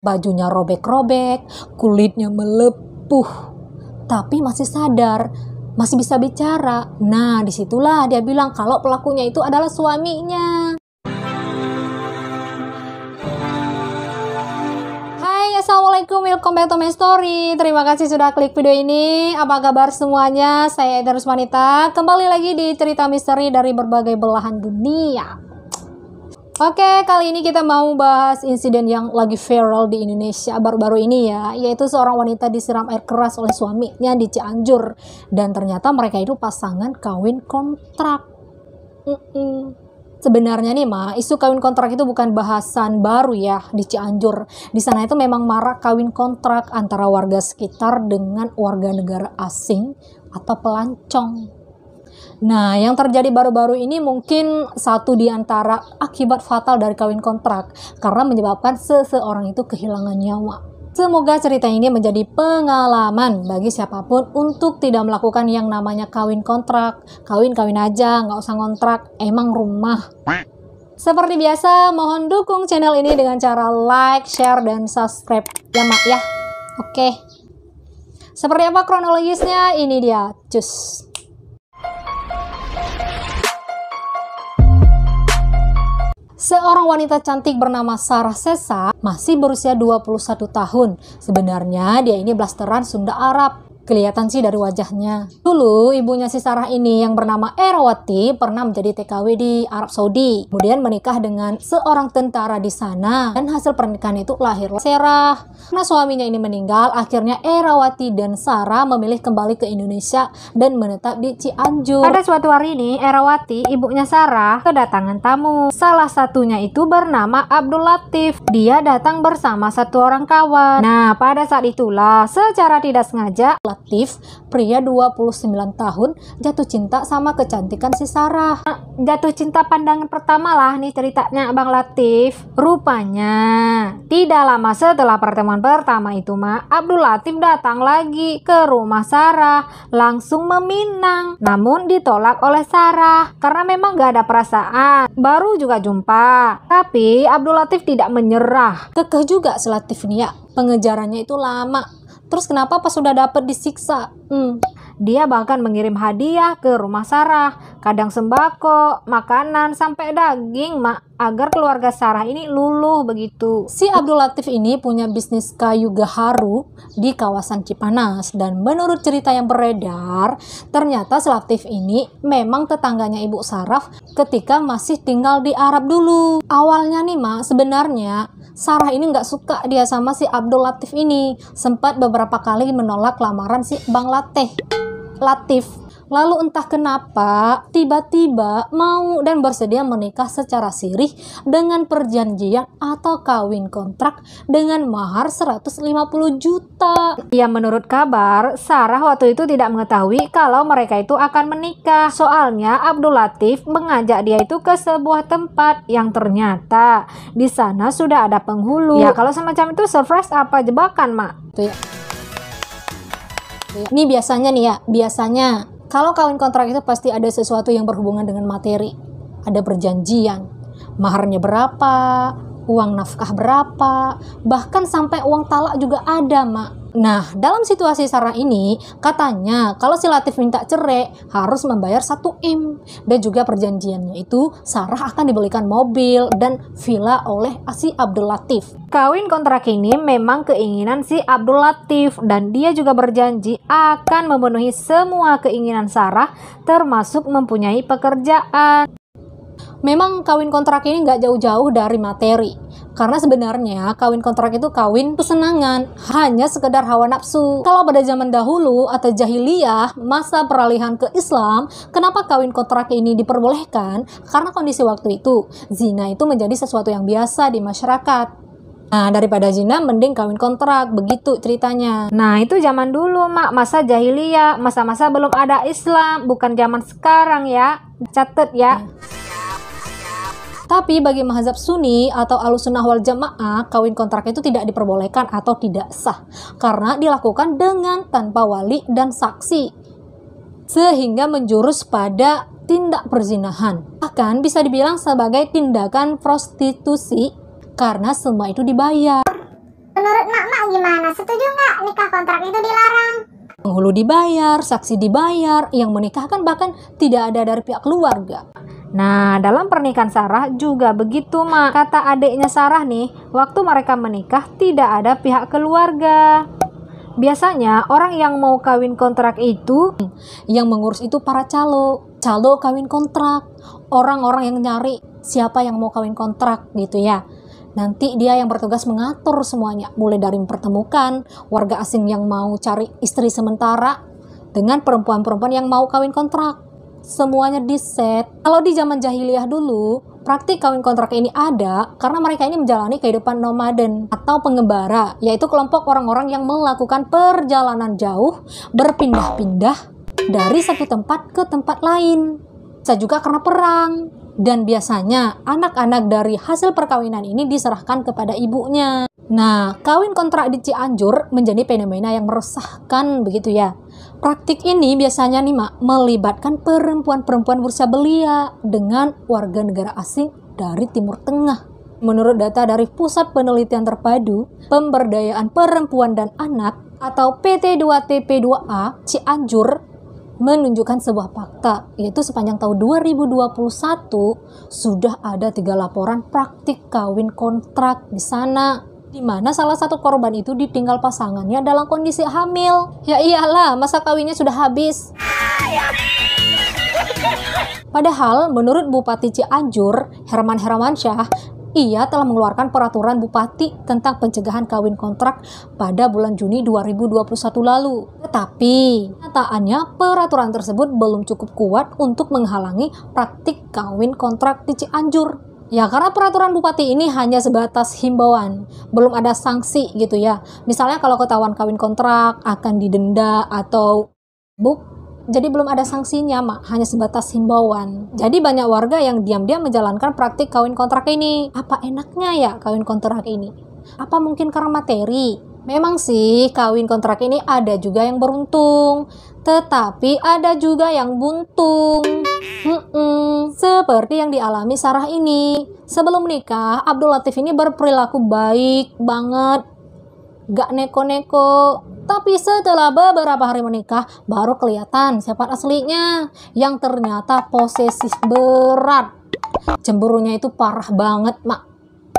Bajunya robek-robek, kulitnya melepuh, tapi masih sadar, masih bisa bicara. Nah, disitulah dia bilang kalau pelakunya itu adalah suaminya. Hai Assalamualaikum, welcome back to my story Terima kasih sudah klik video ini Apa kabar semuanya? Saya Eda Rusmanita Kembali lagi di cerita misteri dari berbagai belahan dunia Oke, kali ini kita mau bahas insiden yang lagi viral di Indonesia baru-baru ini ya, yaitu seorang wanita disiram air keras oleh suaminya di Cianjur dan ternyata mereka itu pasangan kawin kontrak. Mm-mm. Sebenarnya nih Ma, isu kawin kontrak itu bukan bahasan baru ya di Cianjur. Di sana itu memang marak kawin kontrak antara warga sekitar dengan warga negara asing atau pelancong. Nah, yang terjadi baru-baru ini mungkin satu di antara akibat fatal dari kawin kontrak karena menyebabkan seseorang itu kehilangan nyawa. Semoga cerita ini menjadi pengalaman bagi siapapun untuk tidak melakukan yang namanya kawin kontrak. Kawin-kawin aja, nggak usah kontrak. emang rumah. Seperti biasa, mohon dukung channel ini dengan cara like, share, dan subscribe. Ya, mak, ya. Oke. Seperti apa kronologisnya? Ini dia. Cus. Seorang wanita cantik bernama Sarah Sesa masih berusia 21 tahun. Sebenarnya dia ini blasteran Sunda Arab. Kelihatan sih dari wajahnya. Dulu ibunya si Sarah ini yang bernama Erawati pernah menjadi TKW di Arab Saudi. Kemudian menikah dengan seorang tentara di sana dan hasil pernikahan itu lahir Sarah. Karena suaminya ini meninggal, akhirnya Erawati dan Sarah memilih kembali ke Indonesia dan menetap di Cianjur. Pada suatu hari ini, Erawati, ibunya Sarah, kedatangan tamu. Salah satunya itu bernama Abdul Latif. Dia datang bersama satu orang kawan. Nah, pada saat itulah secara tidak sengaja aktif, pria 29 tahun jatuh cinta sama kecantikan si Sarah. Jatuh cinta pandangan pertama lah nih ceritanya Bang Latif. Rupanya, tidak lama setelah pertemuan pertama itu mah, Abdul Latif datang lagi ke rumah Sarah, langsung meminang. Namun ditolak oleh Sarah, karena memang gak ada perasaan. Baru juga jumpa. Tapi Abdul Latif tidak menyerah. Kekeh juga selatif nih ya, pengejarannya itu lama Terus kenapa pas sudah dapat disiksa? Hmm. Dia bahkan mengirim hadiah ke rumah Sarah, kadang sembako, makanan, sampai daging, Mak agar keluarga Sarah ini luluh begitu. Si Abdul Latif ini punya bisnis kayu gaharu di kawasan Cipanas dan menurut cerita yang beredar, ternyata si Latif ini memang tetangganya Ibu Saraf ketika masih tinggal di Arab dulu. Awalnya nih Ma, sebenarnya Sarah ini nggak suka dia sama si Abdul Latif ini. Sempat beberapa kali menolak lamaran si Bang Latif. Latif Lalu entah kenapa tiba-tiba mau dan bersedia menikah secara sirih dengan perjanjian atau kawin kontrak dengan mahar 150 juta. Ya menurut kabar, Sarah waktu itu tidak mengetahui kalau mereka itu akan menikah. Soalnya Abdul Latif mengajak dia itu ke sebuah tempat yang ternyata di sana sudah ada penghulu. Ya kalau semacam itu surprise apa jebakan, Mak? Ya. Ya. Ini biasanya nih ya, biasanya kalau kawin kontrak itu pasti ada sesuatu yang berhubungan dengan materi. Ada perjanjian, maharnya berapa, uang nafkah berapa, bahkan sampai uang talak juga ada, Mak. Nah, dalam situasi Sarah ini, katanya kalau si Latif minta cerai harus membayar 1 M dan juga perjanjiannya itu Sarah akan dibelikan mobil dan villa oleh si Abdul Latif. Kawin kontrak ini memang keinginan si Abdul Latif dan dia juga berjanji akan memenuhi semua keinginan Sarah termasuk mempunyai pekerjaan. Memang kawin kontrak ini nggak jauh-jauh dari materi karena sebenarnya kawin kontrak itu kawin kesenangan, hanya sekedar hawa nafsu. Kalau pada zaman dahulu atau jahiliyah, masa peralihan ke Islam, kenapa kawin kontrak ini diperbolehkan? Karena kondisi waktu itu, zina itu menjadi sesuatu yang biasa di masyarakat. Nah, daripada zina mending kawin kontrak, begitu ceritanya. Nah, itu zaman dulu, Mak. Masa jahiliyah, masa-masa belum ada Islam, bukan zaman sekarang ya. Catet ya. ya. Tapi bagi Mahazab Sunni atau alusunah wal jamaah, kawin kontrak itu tidak diperbolehkan atau tidak sah karena dilakukan dengan tanpa wali dan saksi sehingga menjurus pada tindak perzinahan. Bahkan bisa dibilang sebagai tindakan prostitusi karena semua itu dibayar. Menurut mak-mak gimana? Setuju nggak nikah kontrak itu dilarang? Penghulu dibayar, saksi dibayar, yang menikahkan bahkan tidak ada dari pihak keluarga. Nah, dalam pernikahan Sarah juga begitu, Mak. Kata adiknya Sarah nih, waktu mereka menikah tidak ada pihak keluarga. Biasanya orang yang mau kawin kontrak itu yang mengurus itu para calo, calo kawin kontrak, orang-orang yang nyari siapa yang mau kawin kontrak gitu ya. Nanti dia yang bertugas mengatur semuanya, mulai dari mempertemukan warga asing yang mau cari istri sementara dengan perempuan-perempuan yang mau kawin kontrak semuanya di set. Kalau di zaman jahiliyah dulu, praktik kawin kontrak ini ada karena mereka ini menjalani kehidupan nomaden atau pengembara, yaitu kelompok orang-orang yang melakukan perjalanan jauh, berpindah-pindah dari satu tempat ke tempat lain. Bisa juga karena perang, dan biasanya anak-anak dari hasil perkawinan ini diserahkan kepada ibunya. Nah, kawin kontrak di Cianjur menjadi fenomena yang meresahkan begitu ya. Praktik ini biasanya nih Mak, melibatkan perempuan-perempuan bursa belia dengan warga negara asing dari Timur Tengah. Menurut data dari Pusat Penelitian Terpadu Pemberdayaan Perempuan dan Anak atau PT2TP2A Cianjur menunjukkan sebuah fakta, yaitu sepanjang tahun 2021 sudah ada tiga laporan praktik kawin kontrak di sana di mana salah satu korban itu ditinggal pasangannya dalam kondisi hamil. Ya iyalah, masa kawinnya sudah habis. Padahal, menurut Bupati Cianjur, Herman Hermansyah, ia telah mengeluarkan peraturan bupati tentang pencegahan kawin kontrak pada bulan Juni 2021 lalu. Tetapi, nyataannya peraturan tersebut belum cukup kuat untuk menghalangi praktik kawin kontrak di Cianjur. Ya karena peraturan bupati ini hanya sebatas himbauan, belum ada sanksi gitu ya. Misalnya kalau ketahuan kawin kontrak akan didenda atau buk jadi belum ada sanksinya, Mak. Hanya sebatas himbauan. Jadi banyak warga yang diam-diam menjalankan praktik kawin kontrak ini. Apa enaknya ya kawin kontrak ini? Apa mungkin karena materi? Memang sih, kawin kontrak ini ada juga yang beruntung, tetapi ada juga yang buntung. Hmm, seperti yang dialami Sarah ini. Sebelum nikah, Abdul Latif ini berperilaku baik banget gak neko-neko. Tapi setelah beberapa hari menikah, baru kelihatan siapa aslinya yang ternyata posesif berat. Cemburunya itu parah banget, Mak.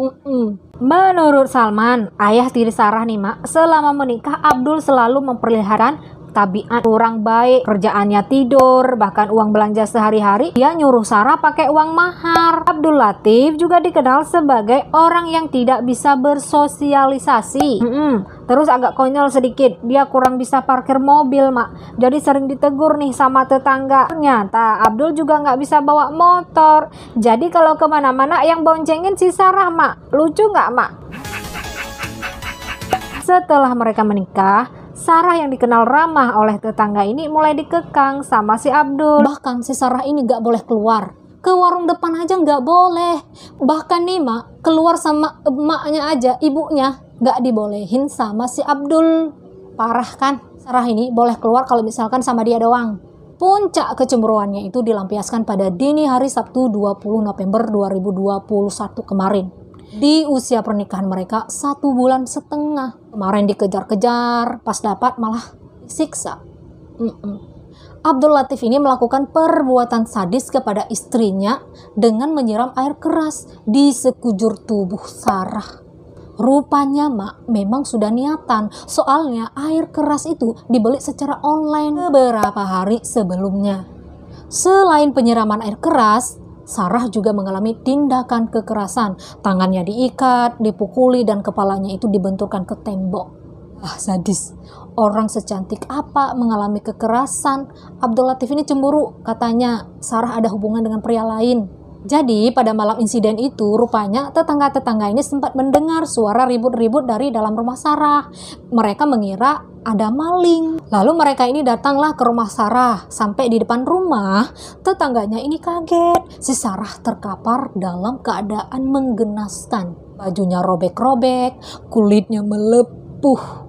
Mm-mm. Menurut Salman, ayah tiri Sarah nih mak, selama menikah Abdul selalu memperlihatkan tabiat kurang baik, kerjaannya tidur, bahkan uang belanja sehari-hari, dia nyuruh Sarah pakai uang mahar. Abdul Latif juga dikenal sebagai orang yang tidak bisa bersosialisasi. Mm -mm. Terus agak konyol sedikit, dia kurang bisa parkir mobil, Mak. Jadi sering ditegur nih sama tetangga. Ternyata Abdul juga nggak bisa bawa motor. Jadi kalau kemana-mana yang boncengin si Sarah, Mak. Lucu nggak, Mak? Setelah mereka menikah, Sarah yang dikenal ramah oleh tetangga ini mulai dikekang sama si Abdul. Bahkan si Sarah ini gak boleh keluar. Ke warung depan aja gak boleh. Bahkan nih mak, keluar sama emaknya aja, ibunya gak dibolehin sama si Abdul. Parah kan? Sarah ini boleh keluar kalau misalkan sama dia doang. Puncak kecemburuannya itu dilampiaskan pada dini hari Sabtu 20 November 2021 kemarin. Di usia pernikahan mereka satu bulan setengah. Kemarin dikejar-kejar, pas dapat malah disiksa. Mm-mm. Abdul Latif ini melakukan perbuatan sadis kepada istrinya dengan menyiram air keras di sekujur tubuh Sarah. Rupanya Mak memang sudah niatan, soalnya air keras itu dibeli secara online beberapa hari sebelumnya. Selain penyiraman air keras, Sarah juga mengalami tindakan kekerasan. Tangannya diikat, dipukuli, dan kepalanya itu dibenturkan ke tembok. Ah, sadis. Orang secantik apa mengalami kekerasan? Abdul Latif ini cemburu. Katanya Sarah ada hubungan dengan pria lain. Jadi pada malam insiden itu rupanya tetangga-tetangga ini sempat mendengar suara ribut-ribut dari dalam rumah Sarah. Mereka mengira ada maling. Lalu mereka ini datanglah ke rumah Sarah. Sampai di depan rumah, tetangganya ini kaget. Si Sarah terkapar dalam keadaan menggenaskan. Bajunya robek-robek, kulitnya melepuh.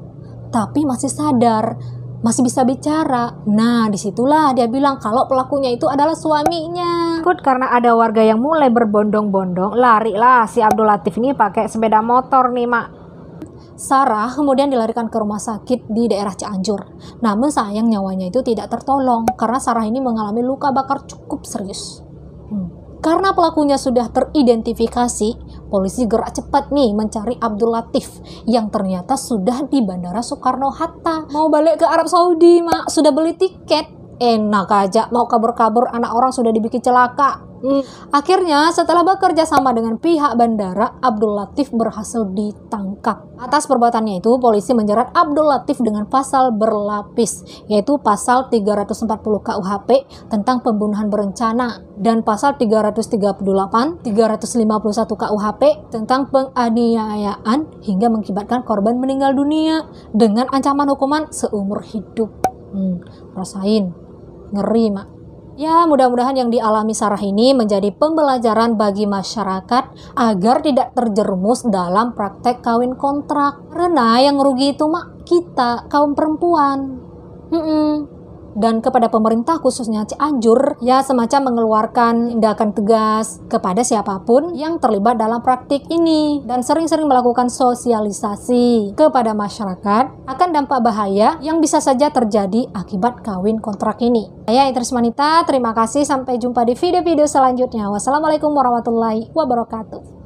Tapi masih sadar, masih bisa bicara. Nah, disitulah dia bilang kalau pelakunya itu adalah suaminya. Good, karena ada warga yang mulai berbondong-bondong, lari lah si Abdul Latif ini pakai sepeda motor nih, Mak. Sarah kemudian dilarikan ke rumah sakit di daerah Cianjur. Namun sayang nyawanya itu tidak tertolong karena Sarah ini mengalami luka bakar cukup serius. Hmm. Karena pelakunya sudah teridentifikasi, polisi gerak cepat nih mencari Abdul Latif yang ternyata sudah di Bandara Soekarno-Hatta. Mau balik ke Arab Saudi, Mak. Sudah beli tiket, enak aja mau kabur-kabur anak orang sudah dibikin celaka. Hmm. Akhirnya setelah bekerja sama dengan pihak bandara, Abdul Latif berhasil ditangkap. Atas perbuatannya itu, polisi menjerat Abdul Latif dengan pasal berlapis, yaitu pasal 340 KUHP tentang pembunuhan berencana dan pasal 338, 351 KUHP tentang penganiayaan hingga mengakibatkan korban meninggal dunia dengan ancaman hukuman seumur hidup. Hmm, rasain Ngeri, Mak. Ya, mudah-mudahan yang dialami Sarah ini menjadi pembelajaran bagi masyarakat agar tidak terjerumus dalam praktek kawin kontrak. Karena yang rugi itu, Mak, kita, kaum perempuan. Hmm -mm dan kepada pemerintah khususnya Cianjur ya semacam mengeluarkan tindakan tegas kepada siapapun yang terlibat dalam praktik ini dan sering-sering melakukan sosialisasi kepada masyarakat akan dampak bahaya yang bisa saja terjadi akibat kawin kontrak ini. Saya Itris Manita, terima kasih sampai jumpa di video-video selanjutnya. Wassalamualaikum warahmatullahi wabarakatuh.